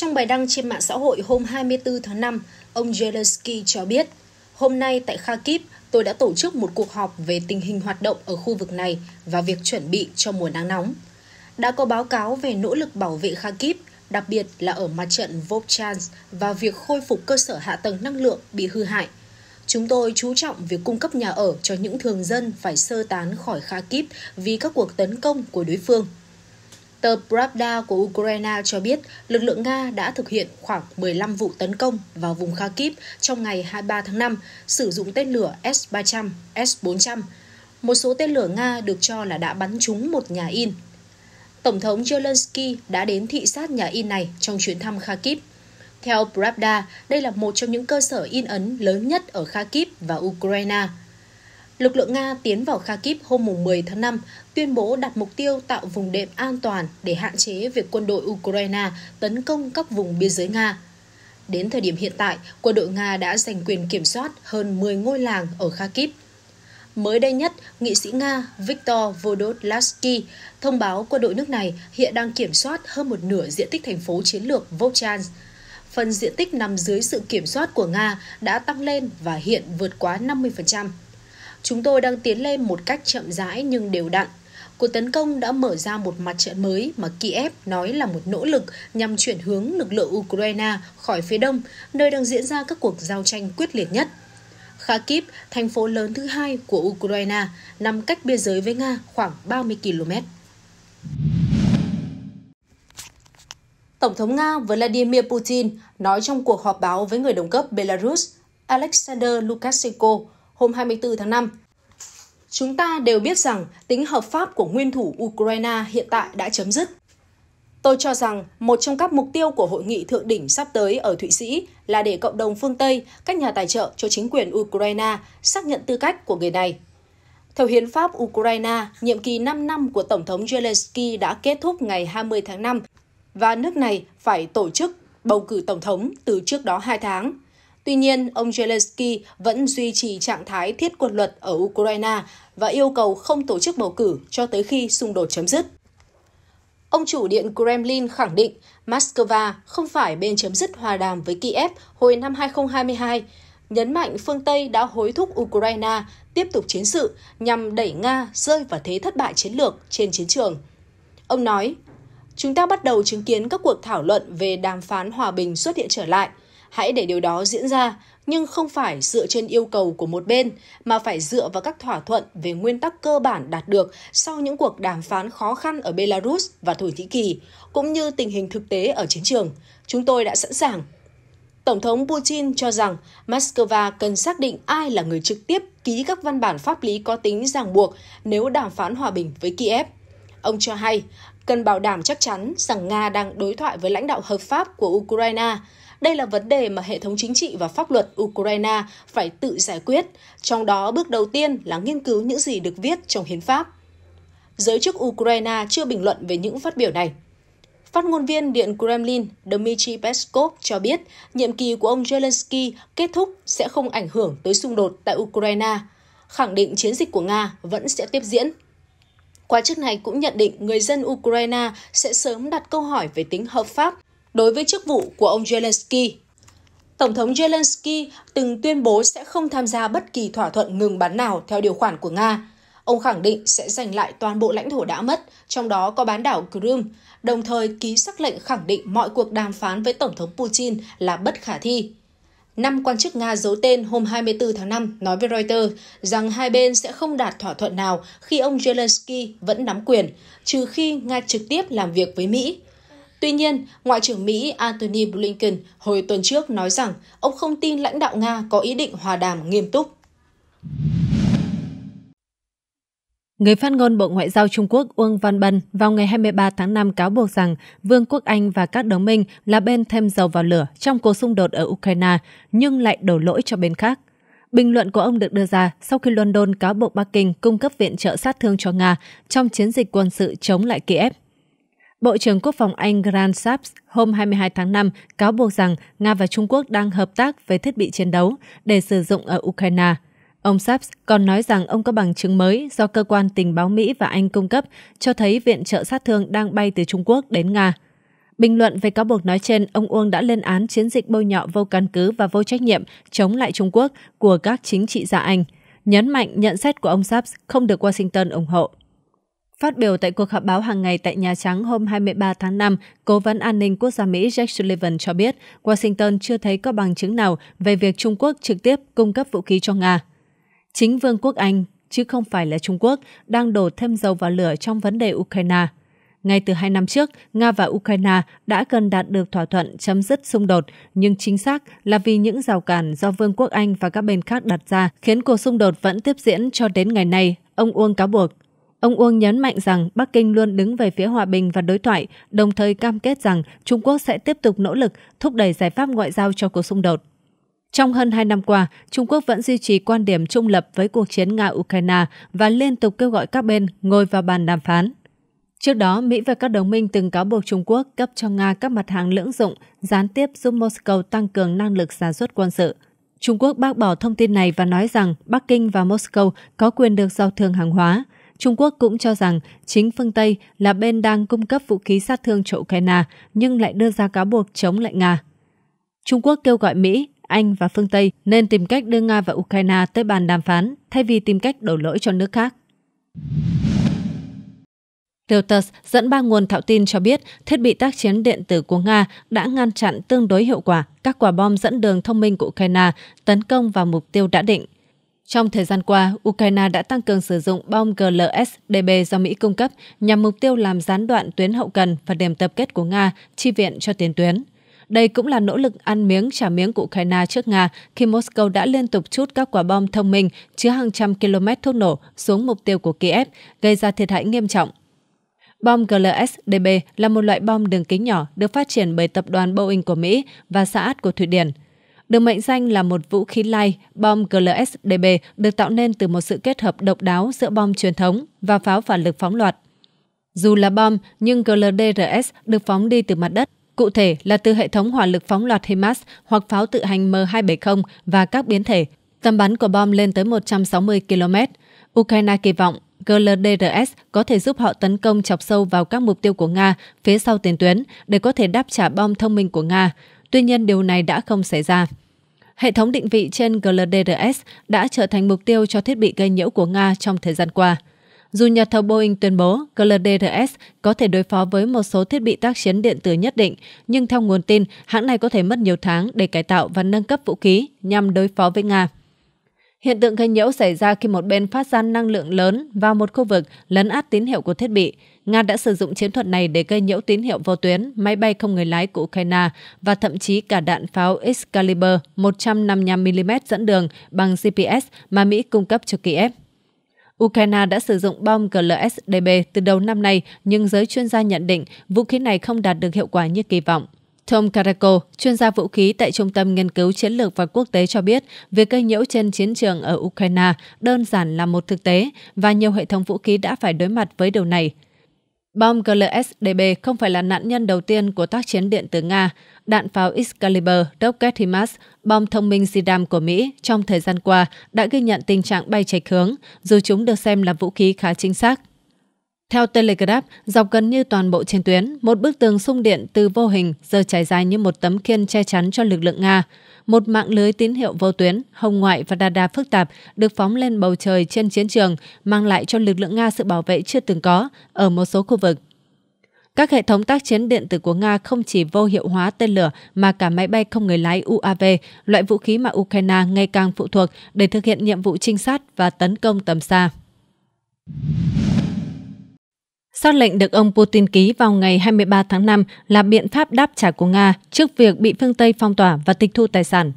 Trong bài đăng trên mạng xã hội hôm 24 tháng 5, ông Zelensky cho biết, hôm nay tại Kharkiv, tôi đã tổ chức một cuộc họp về tình hình hoạt động ở khu vực này và việc chuẩn bị cho mùa nắng nóng. Đã có báo cáo về nỗ lực bảo vệ Kharkiv, đặc biệt là ở mặt trận Volchans và việc khôi phục cơ sở hạ tầng năng lượng bị hư hại. Chúng tôi chú trọng việc cung cấp nhà ở cho những thường dân phải sơ tán khỏi Kharkiv vì các cuộc tấn công của đối phương. Tờ Pravda của Ukraine cho biết lực lượng Nga đã thực hiện khoảng 15 vụ tấn công vào vùng Kharkiv trong ngày 23 tháng 5, sử dụng tên lửa S-300, S-400. Một số tên lửa Nga được cho là đã bắn trúng một nhà in. Tổng thống Zelensky đã đến thị sát nhà in này trong chuyến thăm Kharkiv. Theo Pravda, đây là một trong những cơ sở in ấn lớn nhất ở Kharkiv và Ukraine – Lực lượng Nga tiến vào Kharkiv hôm 10 tháng 5, tuyên bố đặt mục tiêu tạo vùng đệm an toàn để hạn chế việc quân đội Ukraine tấn công các vùng biên giới Nga. Đến thời điểm hiện tại, quân đội Nga đã giành quyền kiểm soát hơn 10 ngôi làng ở Kharkiv. Mới đây nhất, nghị sĩ Nga Viktor Volodyatsky thông báo quân đội nước này hiện đang kiểm soát hơn một nửa diện tích thành phố chiến lược Volchansk. Phần diện tích nằm dưới sự kiểm soát của Nga đã tăng lên và hiện vượt quá 50%. Chúng tôi đang tiến lên một cách chậm rãi nhưng đều đặn. Cuộc tấn công đã mở ra một mặt trận mới mà Kiev nói là một nỗ lực nhằm chuyển hướng lực lượng Ukraine khỏi phía đông, nơi đang diễn ra các cuộc giao tranh quyết liệt nhất. Kharkiv, thành phố lớn thứ hai của Ukraine, nằm cách biên giới với Nga khoảng 30 km. Tổng thống Nga Vladimir Putin nói trong cuộc họp báo với người đồng cấp Belarus Alexander Lukashenko hôm 24 tháng 5. Chúng ta đều biết rằng tính hợp pháp của nguyên thủ Ukraine hiện tại đã chấm dứt. Tôi cho rằng một trong các mục tiêu của hội nghị thượng đỉnh sắp tới ở Thụy Sĩ là để cộng đồng phương Tây, các nhà tài trợ cho chính quyền Ukraine xác nhận tư cách của người này. Theo hiến pháp Ukraine, nhiệm kỳ 5 năm của Tổng thống Zelensky đã kết thúc ngày 20 tháng 5 và nước này phải tổ chức bầu cử tổng thống từ trước đó 2 tháng. Tuy nhiên, ông Zelensky vẫn duy trì trạng thái thiết quân luật ở Ukraine và yêu cầu không tổ chức bầu cử cho tới khi xung đột chấm dứt. Ông chủ điện Kremlin khẳng định Moscow không phải bên chấm dứt hòa đàm với Kiev hồi năm 2022, nhấn mạnh phương Tây đã hối thúc Ukraine tiếp tục chiến sự nhằm đẩy Nga rơi vào thế thất bại chiến lược trên chiến trường. Ông nói, chúng ta bắt đầu chứng kiến các cuộc thảo luận về đàm phán hòa bình xuất hiện trở lại – hãy để điều đó diễn ra nhưng không phải dựa trên yêu cầu của một bên mà phải dựa vào các thỏa thuận về nguyên tắc cơ bản đạt được sau những cuộc đàm phán khó khăn ở Belarus và Thổ Nhĩ Kỳ cũng như tình hình thực tế ở chiến trường. Chúng tôi đã sẵn sàng. Tổng thống Putin cho rằng Moscow cần xác định ai là người trực tiếp ký các văn bản pháp lý có tính ràng buộc nếu đàm phán hòa bình với Kiev. Ông cho hay cần bảo đảm chắc chắn rằng Nga đang đối thoại với lãnh đạo hợp pháp của Ukraine đây là vấn đề mà hệ thống chính trị và pháp luật Ukraine phải tự giải quyết, trong đó bước đầu tiên là nghiên cứu những gì được viết trong hiến pháp. Giới chức Ukraine chưa bình luận về những phát biểu này. Phát ngôn viên Điện Kremlin Dmitry Peskov cho biết nhiệm kỳ của ông Zelensky kết thúc sẽ không ảnh hưởng tới xung đột tại Ukraine, khẳng định chiến dịch của Nga vẫn sẽ tiếp diễn. Quan chức này cũng nhận định người dân Ukraine sẽ sớm đặt câu hỏi về tính hợp pháp đối với chức vụ của ông Zelensky. Tổng thống Zelensky từng tuyên bố sẽ không tham gia bất kỳ thỏa thuận ngừng bắn nào theo điều khoản của Nga. Ông khẳng định sẽ giành lại toàn bộ lãnh thổ đã mất, trong đó có bán đảo Crimea, đồng thời ký sắc lệnh khẳng định mọi cuộc đàm phán với Tổng thống Putin là bất khả thi. Năm quan chức Nga giấu tên hôm 24 tháng 5 nói với Reuters rằng hai bên sẽ không đạt thỏa thuận nào khi ông Zelensky vẫn nắm quyền, trừ khi Nga trực tiếp làm việc với Mỹ – Tuy nhiên, Ngoại trưởng Mỹ Antony Blinken hồi tuần trước nói rằng ông không tin lãnh đạo Nga có ý định hòa đàm nghiêm túc. Người phát ngôn Bộ Ngoại giao Trung Quốc Uông Văn Bân vào ngày 23 tháng 5 cáo buộc rằng Vương quốc Anh và các đồng minh là bên thêm dầu vào lửa trong cuộc xung đột ở Ukraine, nhưng lại đổ lỗi cho bên khác. Bình luận của ông được đưa ra sau khi London cáo buộc Bắc Kinh cung cấp viện trợ sát thương cho Nga trong chiến dịch quân sự chống lại Kiev Bộ trưởng Quốc phòng Anh Grant Shapps hôm 22 tháng 5 cáo buộc rằng Nga và Trung Quốc đang hợp tác về thiết bị chiến đấu để sử dụng ở Ukraine. Ông Saps còn nói rằng ông có bằng chứng mới do cơ quan tình báo Mỹ và Anh cung cấp cho thấy viện trợ sát thương đang bay từ Trung Quốc đến Nga. Bình luận về cáo buộc nói trên, ông Uông đã lên án chiến dịch bôi nhọ vô căn cứ và vô trách nhiệm chống lại Trung Quốc của các chính trị gia Anh, nhấn mạnh nhận xét của ông Saps không được Washington ủng hộ. Phát biểu tại cuộc họp báo hàng ngày tại Nhà Trắng hôm 23 tháng 5, Cố vấn An ninh Quốc gia Mỹ Jack Sullivan cho biết Washington chưa thấy có bằng chứng nào về việc Trung Quốc trực tiếp cung cấp vũ khí cho Nga. Chính Vương quốc Anh, chứ không phải là Trung Quốc, đang đổ thêm dầu vào lửa trong vấn đề Ukraine. Ngay từ hai năm trước, Nga và Ukraine đã cần đạt được thỏa thuận chấm dứt xung đột, nhưng chính xác là vì những rào cản do Vương quốc Anh và các bên khác đặt ra khiến cuộc xung đột vẫn tiếp diễn cho đến ngày nay, ông Uông cáo buộc Ông Uông nhấn mạnh rằng Bắc Kinh luôn đứng về phía hòa bình và đối thoại, đồng thời cam kết rằng Trung Quốc sẽ tiếp tục nỗ lực thúc đẩy giải pháp ngoại giao cho cuộc xung đột. Trong hơn 2 năm qua, Trung Quốc vẫn duy trì quan điểm trung lập với cuộc chiến Nga-Ukraine và liên tục kêu gọi các bên ngồi vào bàn đàm phán. Trước đó, Mỹ và các đồng minh từng cáo buộc Trung Quốc cấp cho Nga các mặt hàng lưỡng dụng, gián tiếp giúp Moscow tăng cường năng lực sản xuất quân sự. Trung Quốc bác bỏ thông tin này và nói rằng Bắc Kinh và Moscow có quyền được giao thương hàng hóa – Trung Quốc cũng cho rằng chính phương Tây là bên đang cung cấp vũ khí sát thương cho Ukraine nhưng lại đưa ra cáo buộc chống lại Nga. Trung Quốc kêu gọi Mỹ, Anh và phương Tây nên tìm cách đưa Nga và Ukraine tới bàn đàm phán thay vì tìm cách đổ lỗi cho nước khác. Reuters dẫn ba nguồn thạo tin cho biết thiết bị tác chiến điện tử của Nga đã ngăn chặn tương đối hiệu quả các quả bom dẫn đường thông minh của Ukraine tấn công vào mục tiêu đã định. Trong thời gian qua, Ukraine đã tăng cường sử dụng bom GLSDB do Mỹ cung cấp nhằm mục tiêu làm gián đoạn tuyến hậu cần và điểm tập kết của Nga chi viện cho tiền tuyến. Đây cũng là nỗ lực ăn miếng trả miếng của Ukraine trước Nga khi Moscow đã liên tục chút các quả bom thông minh chứa hàng trăm km thuốc nổ xuống mục tiêu của Kiev, gây ra thiệt hại nghiêm trọng. Bom GLSDB là một loại bom đường kính nhỏ được phát triển bởi tập đoàn Boeing của Mỹ và Saad của Thụy Điển – được mệnh danh là một vũ khí lai, bom GLSDB được tạo nên từ một sự kết hợp độc đáo giữa bom truyền thống và pháo phản lực phóng loạt. Dù là bom, nhưng GLDRS được phóng đi từ mặt đất, cụ thể là từ hệ thống hỏa lực phóng loạt HIMARS hoặc pháo tự hành M270 và các biến thể. Tầm bắn của bom lên tới 160 km. Ukraine kỳ vọng GLDRS có thể giúp họ tấn công chọc sâu vào các mục tiêu của Nga phía sau tiền tuyến để có thể đáp trả bom thông minh của Nga. Tuy nhiên điều này đã không xảy ra. Hệ thống định vị trên GLDRS đã trở thành mục tiêu cho thiết bị gây nhiễu của Nga trong thời gian qua. Dù nhà thầu Boeing tuyên bố GLDRS có thể đối phó với một số thiết bị tác chiến điện tử nhất định, nhưng theo nguồn tin, hãng này có thể mất nhiều tháng để cải tạo và nâng cấp vũ khí nhằm đối phó với Nga. Hiện tượng gây nhiễu xảy ra khi một bên phát ra năng lượng lớn vào một khu vực lấn át tín hiệu của thiết bị. Nga đã sử dụng chiến thuật này để gây nhiễu tín hiệu vô tuyến, máy bay không người lái của Ukraine và thậm chí cả đạn pháo Excalibur 155mm dẫn đường bằng GPS mà Mỹ cung cấp cho Kiev. Ukraine đã sử dụng bom GLSDB từ đầu năm nay, nhưng giới chuyên gia nhận định vũ khí này không đạt được hiệu quả như kỳ vọng. Tom Karako, chuyên gia vũ khí tại Trung tâm Nghiên cứu Chiến lược và Quốc tế cho biết, việc gây nhiễu trên chiến trường ở Ukraine đơn giản là một thực tế và nhiều hệ thống vũ khí đã phải đối mặt với điều này. Bom GLSDB không phải là nạn nhân đầu tiên của tác chiến điện tử Nga, đạn pháo Excalibur, rocket HIMARS, bom thông minh SIDAM của Mỹ trong thời gian qua đã ghi nhận tình trạng bay chệch hướng, dù chúng được xem là vũ khí khá chính xác. Theo Telegraph, dọc gần như toàn bộ trên tuyến, một bức tường sung điện từ vô hình giờ trải dài như một tấm khiên che chắn cho lực lượng Nga. Một mạng lưới tín hiệu vô tuyến, hồng ngoại và radar phức tạp được phóng lên bầu trời trên chiến trường, mang lại cho lực lượng Nga sự bảo vệ chưa từng có ở một số khu vực. Các hệ thống tác chiến điện tử của Nga không chỉ vô hiệu hóa tên lửa mà cả máy bay không người lái UAV, loại vũ khí mà Ukraine ngày càng phụ thuộc để thực hiện nhiệm vụ trinh sát và tấn công tầm xa. Xác lệnh được ông Putin ký vào ngày 23 tháng 5 là biện pháp đáp trả của Nga trước việc bị phương Tây phong tỏa và tịch thu tài sản.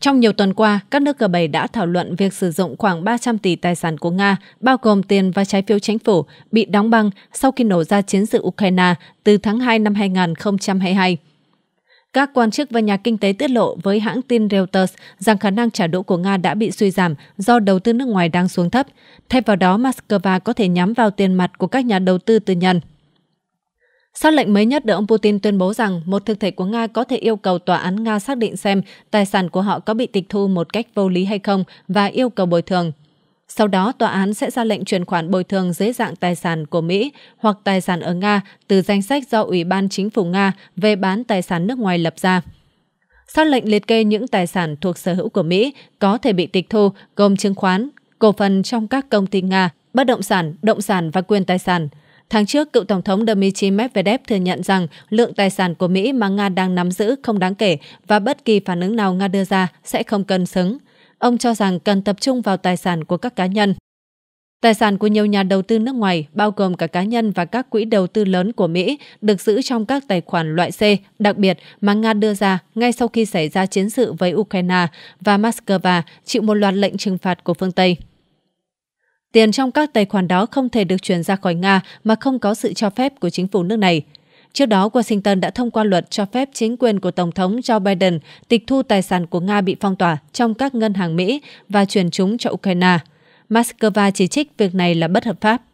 Trong nhiều tuần qua, các nước G7 đã thảo luận việc sử dụng khoảng 300 tỷ tài sản của Nga, bao gồm tiền và trái phiếu chính phủ, bị đóng băng sau khi nổ ra chiến sự Ukraine từ tháng 2 năm 2022. Các quan chức và nhà kinh tế tiết lộ với hãng tin Reuters rằng khả năng trả đũa của Nga đã bị suy giảm do đầu tư nước ngoài đang xuống thấp. Thay vào đó, Moscow có thể nhắm vào tiền mặt của các nhà đầu tư tư nhân. Xác lệnh mới nhất được ông Putin tuyên bố rằng một thực thể của Nga có thể yêu cầu tòa án Nga xác định xem tài sản của họ có bị tịch thu một cách vô lý hay không và yêu cầu bồi thường. Sau đó, tòa án sẽ ra lệnh chuyển khoản bồi thường dưới dạng tài sản của Mỹ hoặc tài sản ở Nga từ danh sách do Ủy ban Chính phủ Nga về bán tài sản nước ngoài lập ra. Sau lệnh liệt kê những tài sản thuộc sở hữu của Mỹ có thể bị tịch thu gồm chứng khoán, cổ phần trong các công ty Nga, bất động sản, động sản và quyền tài sản. Tháng trước, cựu Tổng thống Dmitry Medvedev thừa nhận rằng lượng tài sản của Mỹ mà Nga đang nắm giữ không đáng kể và bất kỳ phản ứng nào Nga đưa ra sẽ không cân xứng ông cho rằng cần tập trung vào tài sản của các cá nhân. Tài sản của nhiều nhà đầu tư nước ngoài, bao gồm cả cá nhân và các quỹ đầu tư lớn của Mỹ, được giữ trong các tài khoản loại C, đặc biệt mà Nga đưa ra ngay sau khi xảy ra chiến sự với Ukraine và Moscow chịu một loạt lệnh trừng phạt của phương Tây. Tiền trong các tài khoản đó không thể được chuyển ra khỏi Nga mà không có sự cho phép của chính phủ nước này – Trước đó, Washington đã thông qua luật cho phép chính quyền của Tổng thống Joe Biden tịch thu tài sản của Nga bị phong tỏa trong các ngân hàng Mỹ và chuyển chúng cho Ukraine. Moscow chỉ trích việc này là bất hợp pháp.